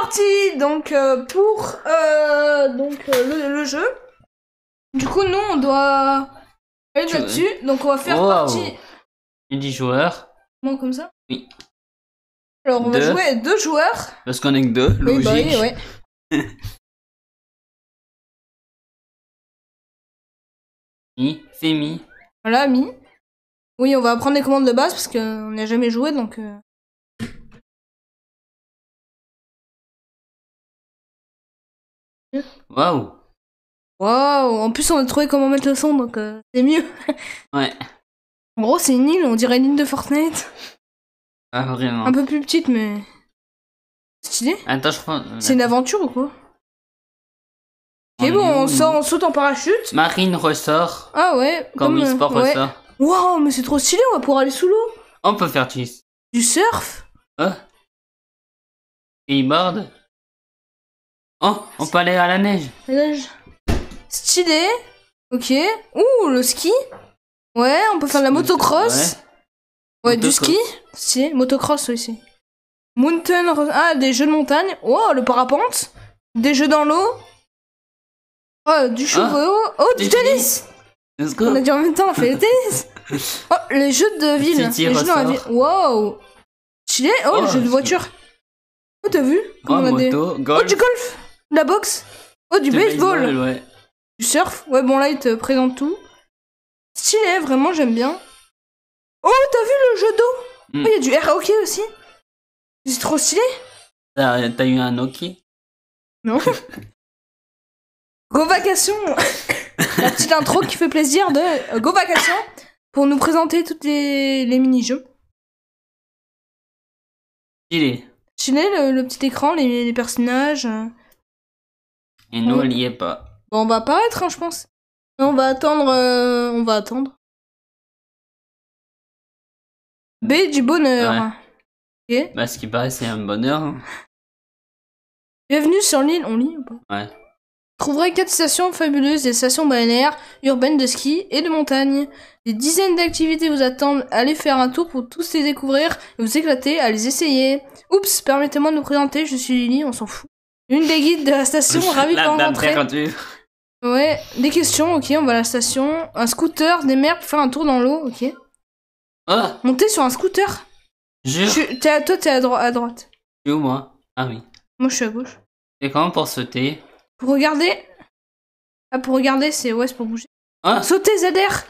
parti donc euh, pour euh, donc euh, le, jeu. Du coup, nous on doit aller là-dessus. Donc on va faire partie. Il joueurs. comme ça. Oui. Alors on va jouer deux joueurs. Parce qu'on est que deux, Oui, bah oui, mi, c'est mi. Voilà, mi. Oui, on va apprendre les commandes de base parce qu'on n'a jamais joué donc. Waouh Waouh En plus, on a trouvé comment mettre le son, donc euh, c'est mieux. ouais. En gros, c'est une île, on dirait une île de Fortnite. Ah, vraiment. Un peu plus petite, mais. Stylé Attends, je euh, C'est une aventure ou quoi C'est bon, on, saute en parachute. Marine ressort. Ah ouais. Comme, euh, e-sport ressort. Waouh, mais c'est trop stylé, on va pouvoir aller sous l'eau. On peut faire du, surf. Hein Il board Oh, on peut aller à la neige. neige. Stylé. Ok. Ouh, le ski. Ouais, on peut faire de la motocross. Ouais, du ski. Stylé. Motocross aussi. Mountain. Ah, des jeux de montagne. Oh, le parapente. Des jeux dans l'eau. Oh, du chevreau ah, Oh, du tennis. Let's go. On a dit en même temps, on fait le tennis. oh, les jeux de ville. Les jeux dans ville. Wow. Stylé. Oh, le oh, jeu de voiture. Oh, t'as vu Oh, oh du golf la boxe Oh, du baseball. Du surf Ouais, bon, là, il te présente tout. Stylé, vraiment, j'aime bien. Oh, t'as vu le jeu d'eau hmm. Oh, il y a du air hockey aussi. C'est trop stylé. T'as eu un hockey Non. Go Vacation La petite intro qui fait plaisir de euh, Go Vacation pour nous présenter tous les, mini-jeux. Stylé. Stylé, le, petit écran, les, les personnages. Euh. Et n'oubliez pas. Bon, on va pas hein, je pense. On va attendre. Euh, on va attendre. B du bonheur. Ouais. Bah, ce qui paraît, c'est un bonheur. Hein. Bienvenue sur l'île, on lit ou pas Ouais. Vous trouverez quatre stations fabuleuses, des stations balnéaires, urbaines de ski et de montagne. Des dizaines d'activités vous attendent. Allez faire un tour pour tous les découvrir et vous éclater à les essayer. Oups, permettez-moi de nous présenter, je suis Lily, on s'en fout. Une des guides de la station, ravi de la Ouais, des questions, ok, on va à la station. Un scooter, des mers pour faire un tour dans l'eau, ok. ah Monter sur un scooter Jure. à, toi, t'es à, droite. Tu es où, moi Ah oui. Moi, je suis à gauche. C'est comment pour sauter Pour regarder Ah, pour regarder, c'est ouais, pour bouger. Ah. Sauter, ZR Je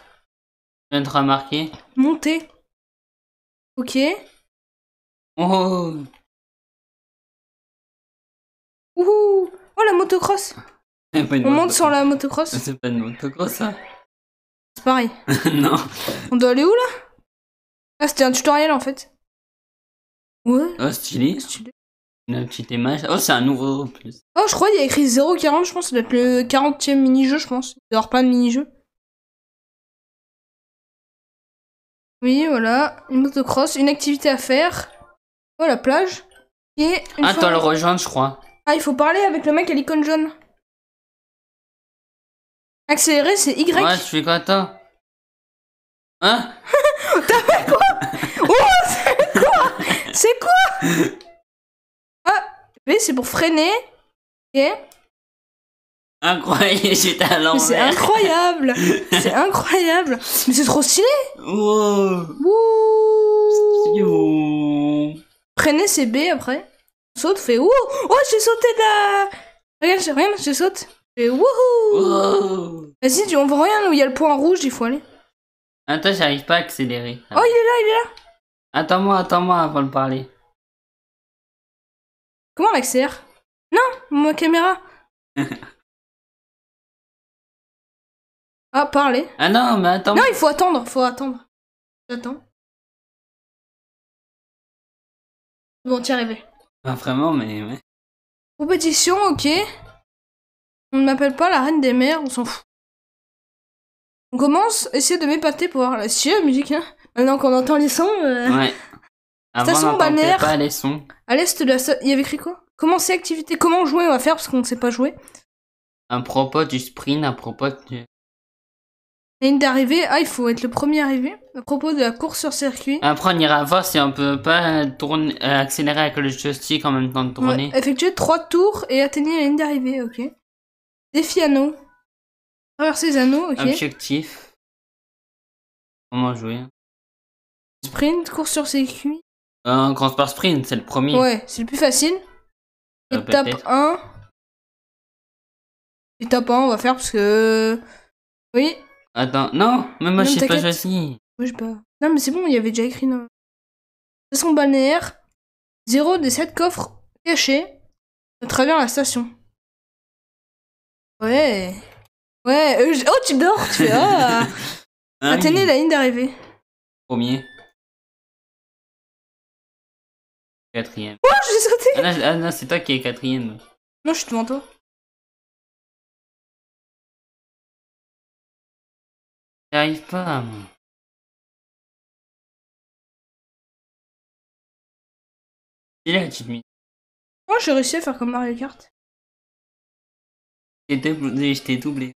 viens de remarquer. Monter. Ok. Oh Oh la motocross On monte sur la motocross C'est pas une motocross ça C'est pareil. non. On doit aller où là Ah c'était un tutoriel en fait. Ouais. Oh stylé. Une petite image. Oh c'est un nouveau plus. Oh je crois qu'il y a écrit 0,40 je pense, ça doit être le 40 e mini-jeu je pense. Il doit y avoir plein de mini-jeux. Oui voilà, une motocross, une activité à faire. Oh la plage. Et une ah, le rejoindre je crois. Ah, il faut parler avec le mec à l'icône jaune. Accélérer, c'est Y. Ouais, je suis content. Hein T'as fait quoi Oh, c'est quoi C'est quoi Ah, B c'est pour freiner. OK. Incroyable, j'étais à l'envers. C'est incroyable C'est incroyable Mais c'est trop stylé Wow Wouh Freiner, c'est B après saute, fait ouh, oh, j'ai sauté de la. Regarde, je, rien, je saute. wouhou. Vas-y, on voit rien, où il y a le point rouge, il faut aller. Attends, j'arrive pas à accélérer. Oh, il est là, il est là. Attends-moi, attends-moi avant de parler. Comment on accélère Non, ma caméra. ah, parler. Ah non, mais attends. Non, il faut attendre, faut attendre. J'attends. Bon, t'y arrivé. Pas ah, vraiment, mais ouais. Compétition, ok. On ne m'appelle pas la reine des mers, on s'en fout. On commence, essayer de m'épater pour voir la musique, hein. Maintenant qu'on entend les sons. Euh... Ouais. Station Banner Pas les sons. À l'est de la Il y avait écrit quoi Comment c'est activité Comment jouer on va faire parce qu'on ne sait pas jouer. Un propos du sprint, à propos du ligne d'arrivée, ah, il faut être le premier arrivé. À propos de la course sur circuit. Après, on ira voir si on peut pas tourner, euh, accélérer avec le joystick en même temps de tourner. effectuer trois tours et atteindre la ligne d'arrivée, ok. Défi anneau. Traverser les anneaux, ok. Objectif. Comment jouer Sprint, course sur circuit. un grand commence par sprint, c'est le premier. Ouais, c'est le plus facile. Euh, Étape 1. Étape 1, on va faire parce que. Oui, Attends, non, mais moi, je sais pas t'inquiète. Moi, je pas. Non, mais c'est bon, il y avait déjà écrit. Non. son Balnéaire, 0 des 7 coffres cachés à travers la station. Ouais. Ouais. Euh, oh, tu dors, tu vois ah. ah Athénée, la ligne d'arrivée. Premier. Quatrième. Oh, j'ai sauté. Ah non, ah, c'est toi qui es quatrième. Non, je suis devant toi. J'arrive pas, moi. C'est là la petite j'ai réussi à faire comme Mario Kart. J'étais doublé, j'étais doublé.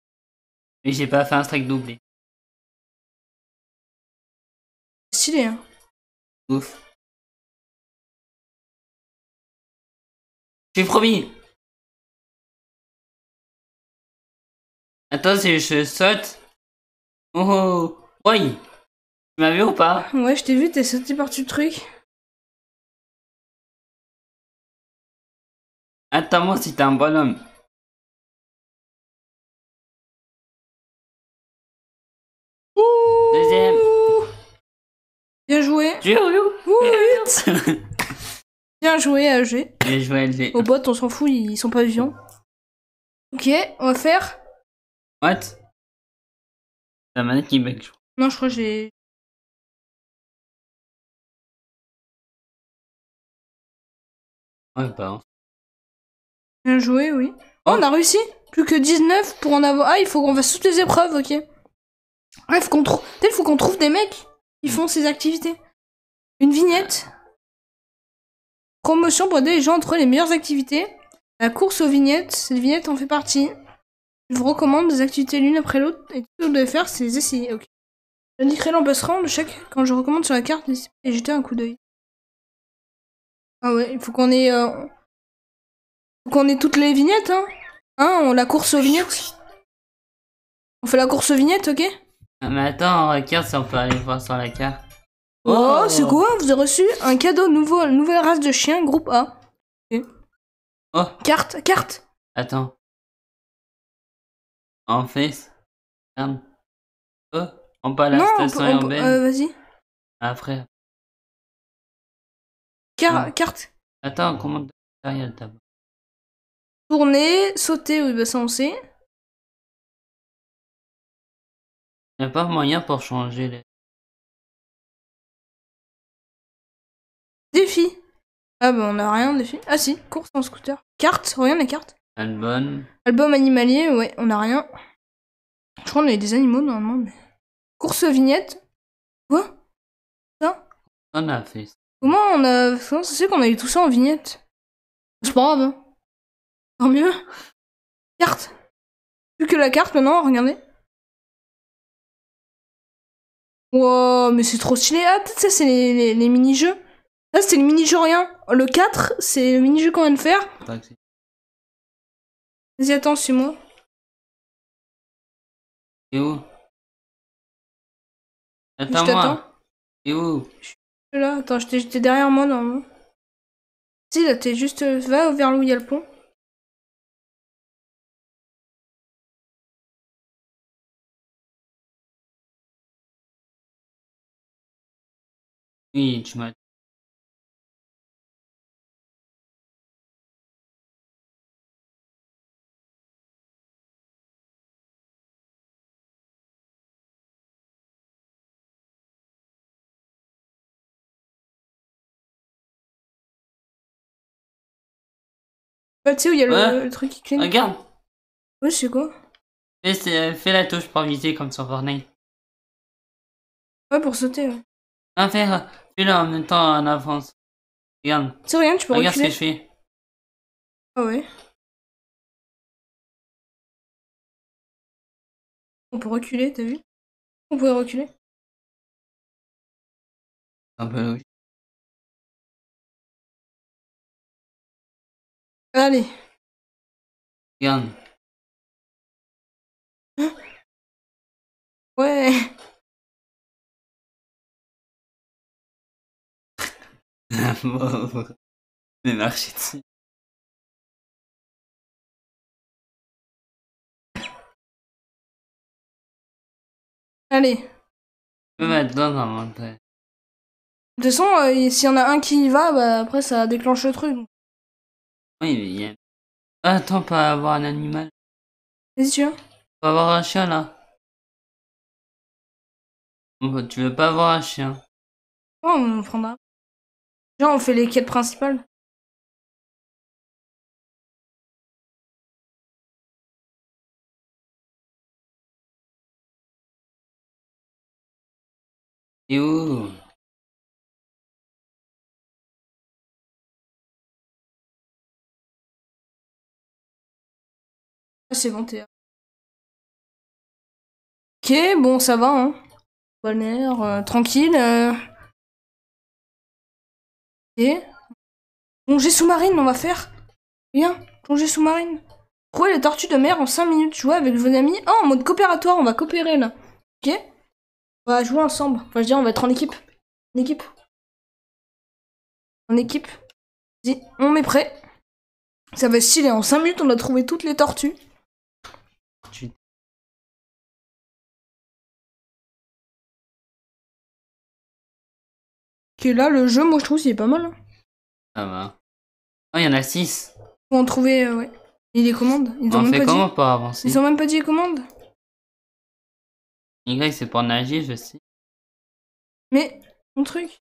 Mais j'ai pas fait un strike doublé. Stylé, hein. Ouf. J'ai promis. Attends, si je saute. Oh, ouais. Tu m'as vu ou pas Ouais, je t'ai vu, t'es sauté par-dessus le truc. Attends-moi si t'es un bonhomme. Deuxième. Bien joué. Tu Bien joué, AG. E Bien joué, LG. E Au bot, on s'en fout, ils sont pas vivants. Ok, on va faire. What la manette qui mec je Non, je crois que j'ai. Ouais, pas. Hein. Bien joué, oui. Oh, on a réussi Plus que 19 pour en avoir. Ah, il faut qu'on fasse toutes les épreuves, ok. Bref, ah, qu'on trouve. faut qu'on trouve des mecs qui font ces activités. Une vignette. Promotion pour des gens entre les meilleures activités. La course aux vignettes. Cette vignette en fait partie. Je vous recommande des activités l'une après l'autre et tout ce que vous devez faire, c'est les essayer. Ok. J'indiquerai l'emplacement de chaque quand je recommande sur la carte et jeter un coup d'œil. Ah ouais, il faut qu'on ait, euh... qu'on ait toutes les vignettes, hein Hein, on la course aux vignettes On fait la course aux vignettes, ok ah, Mais attends, on regarde si on peut aller voir sur la carte. Oh, oh. c'est quoi Vous avez reçu un cadeau nouveau, une nouvelle race de chien, groupe A. Oh. Carte, carte Attends en face on on à la station on euh, vas-y. Après. Carte. Attends, comment le d'abord. Tourner, sauter, oui, bah ça on sait. Y'a pas moyen pour changer les. Défi. Ah bah on a rien de défi. Ah si, course en scooter. Carte, rien de carte. Album. Album animalier, ouais, on n'a rien. Je crois qu'on avait des animaux normalement. Mais... Course vignette Quoi Ça On a fait ça. Comment on a. Comment ça se qu'on a eu tout ça en vignette C'est pas grave. Hein. Tant mieux. Carte. Plus que la carte maintenant, regardez. Wow, mais c'est trop stylé. Ah, peut-être ça, c'est les, mini-jeux. Là, c'est le mini-jeu rien. Le 4, c'est le mini-jeu qu'on vient de faire vas attends, suis-moi. Et où Attends-moi. T'es où Je suis là. Attends, j'étais derrière moi, normalement. Si, là, t'es juste... Euh, va vers où il y a le pont. Oui, tu m'as Bah, tu sais où il y a le, truc qui cligne Regarde Oui, c'est quoi euh, fais, la touche pour viser comme sur Fortnite. Ouais, pour sauter. Ouais. faire. Fais-le en même temps en avance. Regarde. Tu regarde, tu peux Regarde ce que je fais. Ah ouais. On peut reculer, t'as vu On pourrait reculer. Un peu oui. Allez. Regarde. Hein ouais. C'est marché dessus. Allez. Je peux mettre dans un De toute façon, euh, s'il y en a un qui y va, bah, après ça déclenche le truc il y Attends, pas avoir un animal. C'est sûr. Pas avoir un chien là. Bah, tu veux pas avoir un chien Oh, on en prendra. Genre, on fait les quêtes principales. Et où c'est bon, Ok, bon, ça va, hein. Bonne euh, tranquille. Euh. Ok. Plongée sous-marine, on va faire. Bien, plongée sous-marine. Trouver les tortues de mer en 5 minutes. Jouer avec vos amis. Oh, en mode coopératoire, on va coopérer là. Ok On va jouer ensemble. Enfin, je dire on va être en équipe. En équipe. En équipe. Vas-y, on met prêt. Ça va stylé. En 5 minutes, on a trouvé toutes les tortues. là, le jeu, moi je trouve, c'est pas mal. Ah bah. il y en a six Faut en trouver, euh, ouais. Et les commandes Ils On fait pas comment pour avancer Ils ont même pas dit les commandes Y, c'est pour nager, je sais. Mais, mon truc.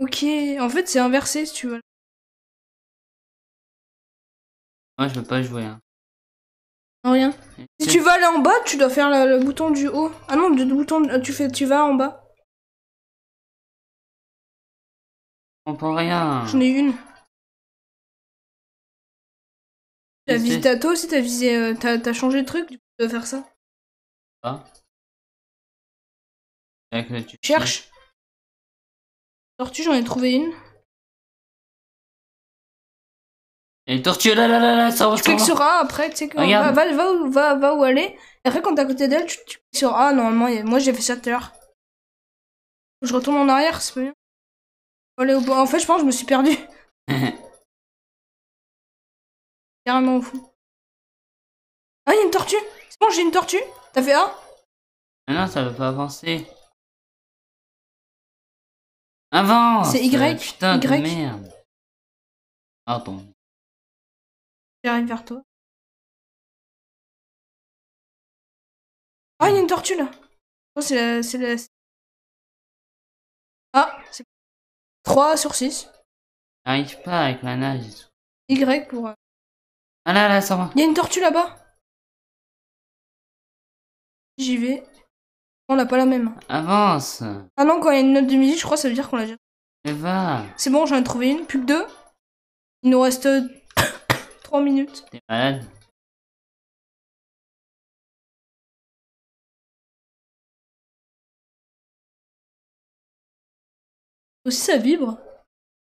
Ok, en fait, c'est inversé si tu veux. Moi, je veux pas jouer. Hein. rien. Si tu vas aller en bas, tu dois faire le, bouton du haut. Ah non, le bouton, tu, fais, tu vas en bas. prend rien. J'en ai une. T'as visé à toi aussi, t'as visé. Euh, t'as changé de truc, du coup, tu dois faire ça. Ah. Cherche. Tortue, j'en ai trouvé une. Et tortue, là, là, là, là, ça va. Tu cliques sur A après, tu sais que... va, va, va, où, va, va où aller. après, quand t'es à côté d'elle, tu, tu cliques sur A, normalement. Moi, j'ai fait ça tout à l'heure. Je retourne en arrière, c'est pas bien. En fait, je pense que je me suis perdu. Carrément fou. Ah, il y a une tortue C'est bon, j'ai une tortue T'as fait un ah non, ça veut pas avancer. Avance C'est Y euh, Putain y. de merde. Pardon. J'arrive vers toi. Ah, il y a une tortue là. Oh, c'est la, la. Ah, c'est 3 sur 6. J'arrive pas avec la nage Y pour. Euh, ah là là, ça va. Il y a une tortue là-bas. J'y vais. On l'a pas la même. Avance. Ah non, quand il y a une note de midi, je crois que ça veut dire qu'on l'a déjà. Ça va. C'est bon, j'en ai trouvé une. Plus que deux. Il nous reste 3 euh, minutes. T'es malade ça vibre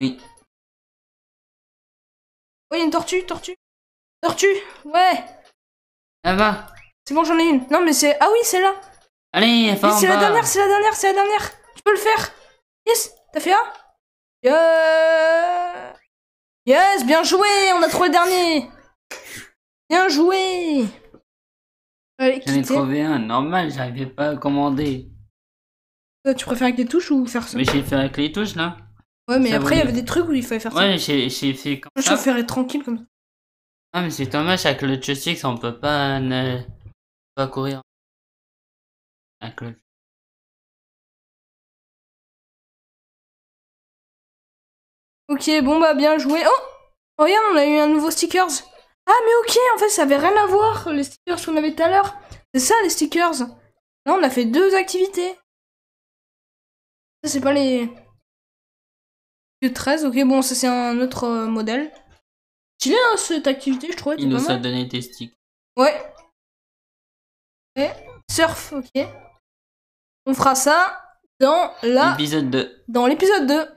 Oui. Oh, une tortue, tortue. Tortue, ouais. ça va. C'est bon, j'en ai une. Non, mais c'est. Ah oui, c'est là. Allez, enfin C'est la dernière, c'est la dernière, c'est la dernière. Tu peux le faire. Yes, t'as fait un Yes, bien joué, on a trouvé le dernier. Bien joué. J'en ai trouvé un, normal, j'arrivais pas à commander. Euh, tu préfères avec les touches ou faire ça Mais j'ai fait avec les touches là. Ouais, mais après, il y avait des trucs où il fallait faire ça. Ouais, j'ai fait comme ça. Je être tranquille comme ça. Ah, mais c'est dommage, avec le joystick, on peut pas, pas courir. Avec le... Ok, bon, bah, bien joué. Oh, regarde, on a eu un nouveau stickers. Ah, mais ok, en fait, ça avait rien à voir, les stickers qu'on avait tout à l'heure. C'est ça, les stickers. Là, on a fait deux activités c'est pas les... 13, ok, bon, ça, c'est un autre euh, modèle. Stylé, hein, cette activité, je trouvais. Il nous a donné des sticks. Ouais. surf, ok. On fera ça dans la... 2. Dans l'épisode 2.